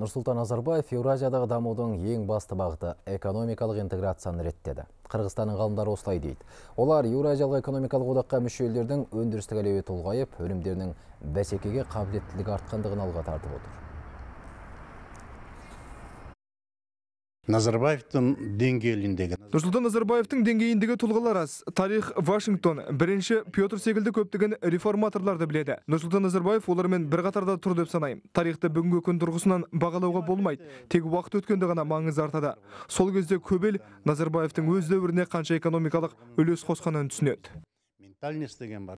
Нұрсұлтан Азарбаев Еуразиядағы дамудың ең басты бағыты экономикалық интеграцияны реттеді. Қырғызстанның ғалымдары осылай дейді. Олар Еуразиялық экономикалық одаққа мүше елдердің өндірістік әлеуеті ұлғайып, өнімдерінің бәсекеге қабілеттілігі артқандығын алға тартып отыр. назарбаевтың деңгейіндегі нұрсұлтан назарбаевтың деңгейіндегі тұлғалар аз тарих вашингтон бірінші петр секілді көптеген реформаторларды біледі нұрсұлтан назарбаев олармен бір қатарда тұр деп санаймын тарихты бүгінгі күн тұрғысынан бағалауға болмайды тек уақыт өткенде ғана маңызы артады сол кезде көбел назарбаевтың өз дәуіріне қанша экономикалық үлес қосқанын түсінеді ментальность деген бар